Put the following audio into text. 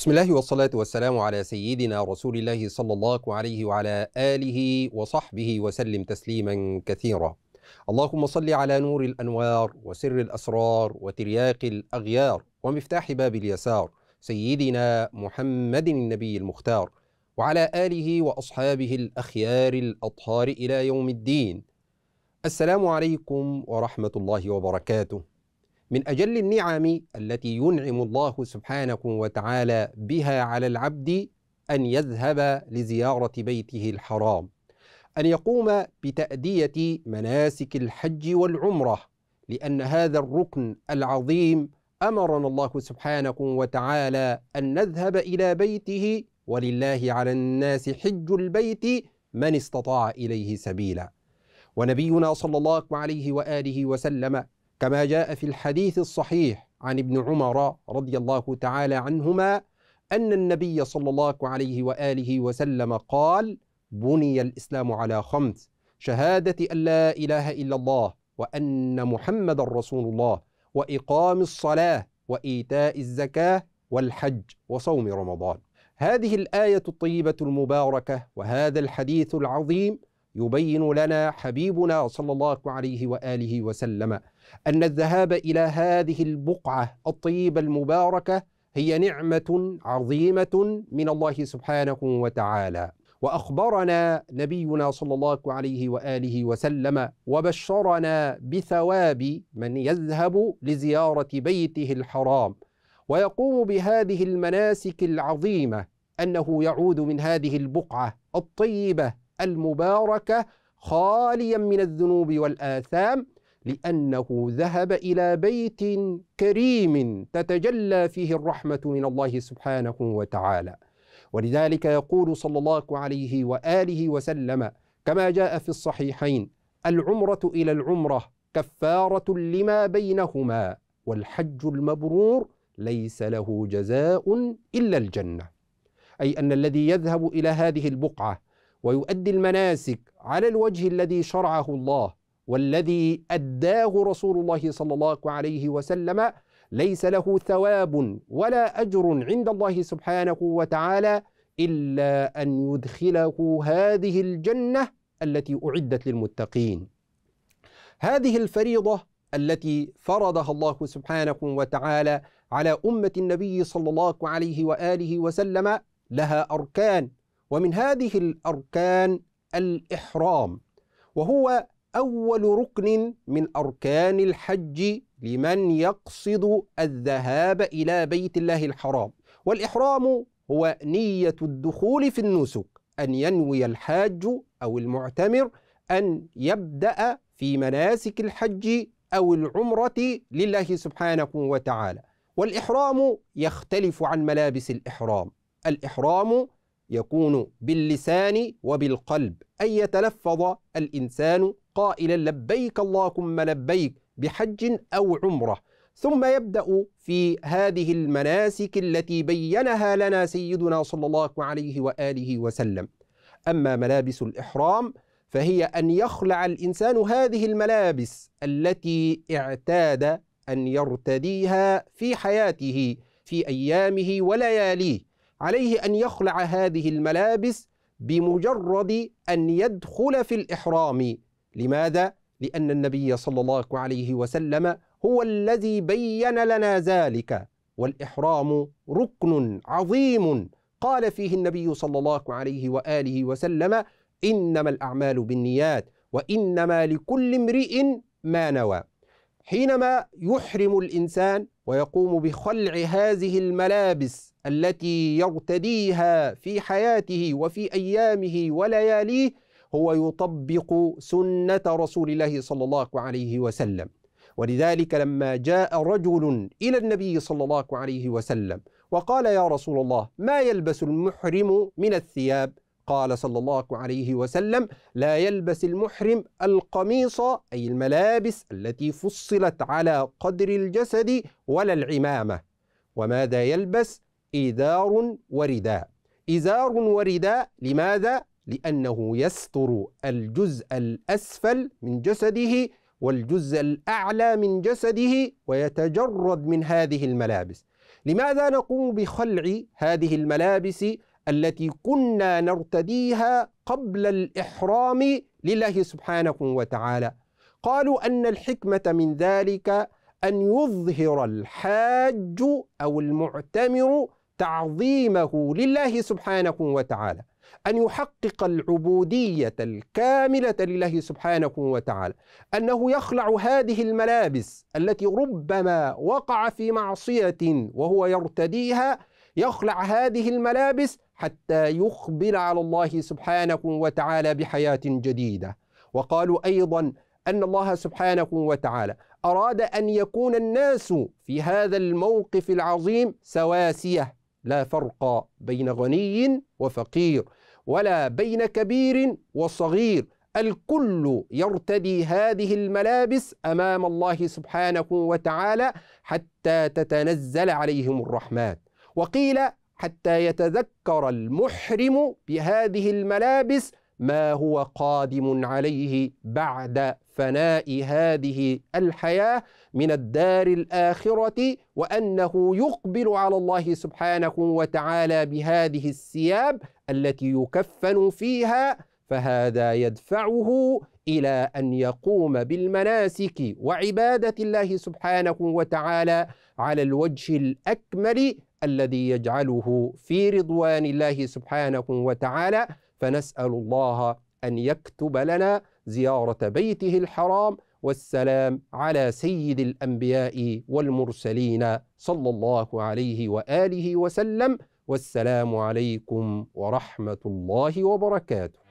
بسم الله والصلاة والسلام على سيدنا رسول الله صلى الله عليه وعلى آله وصحبه وسلم تسليما كثيرا اللهم صل على نور الأنوار وسر الأسرار وترياق الأغيار ومفتاح باب اليسار سيدنا محمد النبي المختار وعلى آله وأصحابه الأخيار الأطهار إلى يوم الدين السلام عليكم ورحمة الله وبركاته من أجل النعم التي ينعم الله سبحانه وتعالى بها على العبد أن يذهب لزيارة بيته الحرام أن يقوم بتأدية مناسك الحج والعمرة لأن هذا الركن العظيم أمرنا الله سبحانه وتعالى أن نذهب إلى بيته ولله على الناس حج البيت من استطاع إليه سبيلا ونبينا صلى الله عليه وآله وسلم كما جاء في الحديث الصحيح عن ابن عمر رضي الله تعالى عنهما أن النبي صلى الله عليه وآله وسلم قال: بني الإسلام على خمس شهادة أن لا إله إلا الله وأن محمد رسول الله وإقام الصلاة وإيتاء الزكاة والحج وصوم رمضان. هذه الآية الطيبة المباركة وهذا الحديث العظيم يبين لنا حبيبنا صلى الله عليه واله وسلم ان الذهاب الى هذه البقعه الطيبه المباركه هي نعمه عظيمه من الله سبحانه وتعالى واخبرنا نبينا صلى الله عليه واله وسلم وبشرنا بثواب من يذهب لزياره بيته الحرام ويقوم بهذه المناسك العظيمه انه يعود من هذه البقعه الطيبه المباركة خاليا من الذنوب والآثام لأنه ذهب إلى بيت كريم تتجلى فيه الرحمة من الله سبحانه وتعالى ولذلك يقول صلى الله عليه وآله وسلم كما جاء في الصحيحين العمرة إلى العمرة كفارة لما بينهما والحج المبرور ليس له جزاء إلا الجنة أي أن الذي يذهب إلى هذه البقعة ويؤدي المناسك على الوجه الذي شرعه الله والذي أداه رسول الله صلى الله عليه وسلم ليس له ثواب ولا أجر عند الله سبحانه وتعالى إلا أن يدخله هذه الجنة التي أعدت للمتقين. هذه الفريضة التي فرضها الله سبحانه وتعالى على أمة النبي صلى الله عليه وآله وسلم لها أركان ومن هذه الأركان الإحرام وهو أول ركن من أركان الحج لمن يقصد الذهاب إلى بيت الله الحرام والإحرام هو نية الدخول في النسك أن ينوي الحاج أو المعتمر أن يبدأ في مناسك الحج أو العمرة لله سبحانه وتعالى والإحرام يختلف عن ملابس الإحرام الإحرام يكون باللسان وبالقلب أن يتلفظ الإنسان قائلا لبيك اللهم لبيك بحج أو عمرة ثم يبدأ في هذه المناسك التي بينها لنا سيدنا صلى الله عليه وآله وسلم أما ملابس الإحرام فهي أن يخلع الإنسان هذه الملابس التي اعتاد أن يرتديها في حياته في أيامه ولياليه عليه أن يخلع هذه الملابس بمجرد أن يدخل في الإحرام لماذا؟ لأن النبي صلى الله عليه وسلم هو الذي بين لنا ذلك والإحرام ركن عظيم قال فيه النبي صلى الله عليه وآله وسلم إنما الأعمال بالنيات وإنما لكل امرئ ما نوى حينما يحرم الانسان ويقوم بخلع هذه الملابس التي يرتديها في حياته وفي ايامه ولياليه هو يطبق سنه رسول الله صلى الله عليه وسلم ولذلك لما جاء رجل الى النبي صلى الله عليه وسلم وقال يا رسول الله ما يلبس المحرم من الثياب قال صلى الله عليه وسلم لا يلبس المحرم القميص أي الملابس التي فصلت على قدر الجسد ولا العمامة وماذا يلبس إزار ورداء إزار ورداء لماذا؟ لأنه يستر الجزء الأسفل من جسده والجزء الأعلى من جسده ويتجرد من هذه الملابس لماذا نقوم بخلع هذه الملابس التي كنا نرتديها قبل الإحرام لله سبحانه وتعالى قالوا أن الحكمة من ذلك أن يظهر الحاج أو المعتمر تعظيمه لله سبحانه وتعالى أن يحقق العبودية الكاملة لله سبحانه وتعالى أنه يخلع هذه الملابس التي ربما وقع في معصية وهو يرتديها يخلع هذه الملابس حتى يقبل على الله سبحانه وتعالى بحياة جديدة وقالوا أيضا أن الله سبحانه وتعالى أراد أن يكون الناس في هذا الموقف العظيم سواسية لا فرق بين غني وفقير ولا بين كبير وصغير الكل يرتدي هذه الملابس امام الله سبحانه وتعالى حتى تتنزل عليهم الرحمات وقيل حتى يتذكر المحرم بهذه الملابس ما هو قادم عليه بعد فناء هذه الحياه من الدار الاخره وانه يقبل على الله سبحانه وتعالى بهذه الثياب التي يكفن فيها فهذا يدفعه الى ان يقوم بالمناسك وعباده الله سبحانه وتعالى على الوجه الاكمل الذي يجعله في رضوان الله سبحانه وتعالى فنسال الله ان يكتب لنا زياره بيته الحرام والسلام على سيد الانبياء والمرسلين صلى الله عليه واله وسلم والسلام عليكم ورحمه الله وبركاته